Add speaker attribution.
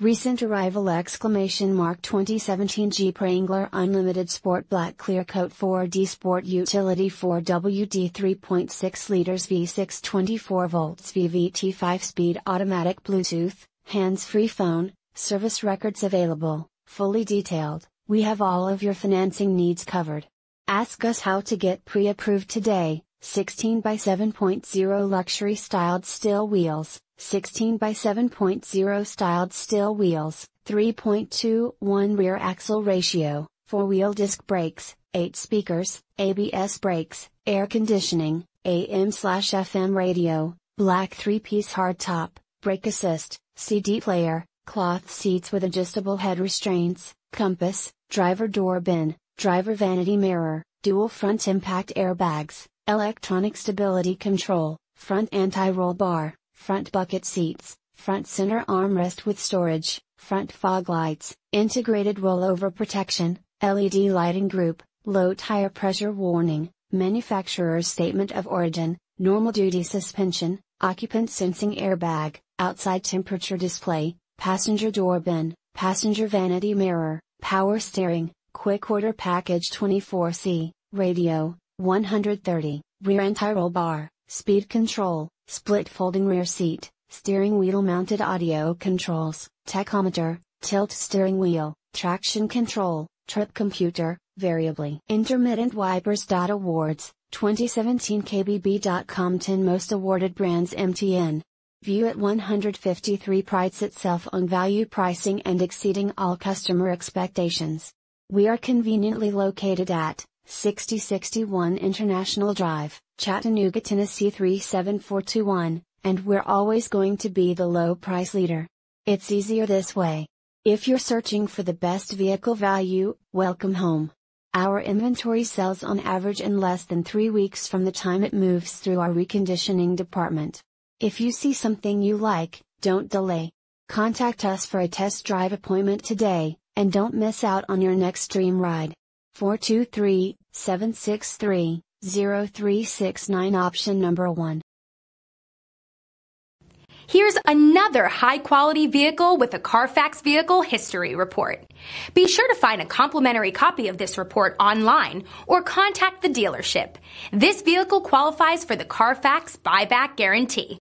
Speaker 1: Recent arrival exclamation mark 2017 Jeep Wrangler Unlimited Sport Black Clear Coat 4D Sport Utility 4WD 3.6 liters V6 24 volts VVT 5 speed automatic Bluetooth, hands-free phone, service records available, fully detailed. We have all of your financing needs covered. Ask us how to get pre-approved today. 16 by 7.0 luxury styled steel wheels, 16 by 7.0 styled steel wheels, 3.21 rear axle ratio, 4 wheel disc brakes, 8 speakers, ABS brakes, air conditioning, AM/FM radio, black 3-piece hardtop, brake assist, CD player, cloth seats with adjustable head restraints, compass, driver door bin, driver vanity mirror, dual front impact airbags, Electronic stability control, front anti-roll bar, front bucket seats, front center armrest with storage, front fog lights, integrated rollover protection, LED lighting group, low tire pressure warning, manufacturer's statement of origin, normal duty suspension, occupant sensing airbag, outside temperature display, passenger door bin, passenger vanity mirror, power steering, quick order package 24C, radio, 130, rear anti-roll bar, speed control, split folding rear seat, steering wheel mounted audio controls, tachometer, tilt steering wheel, traction control, trip computer, variably. Intermittent wipers. Awards, 2017 KBB.com 10 Most Awarded Brands MTN. View at 153 prides itself on value pricing and exceeding all customer expectations. We are conveniently located at 6061 International Drive, Chattanooga, Tennessee 37421, and we're always going to be the low price leader. It's easier this way. If you're searching for the best vehicle value, welcome home. Our inventory sells on average in less than three weeks from the time it moves through our reconditioning department. If you see something you like, don't delay. Contact us for a test drive appointment today, and don't miss out on your next dream ride. 423 763 0369 option number 1.
Speaker 2: Here's another high quality vehicle with a Carfax Vehicle History Report. Be sure to find a complimentary copy of this report online or contact the dealership. This vehicle qualifies for the Carfax Buyback Guarantee.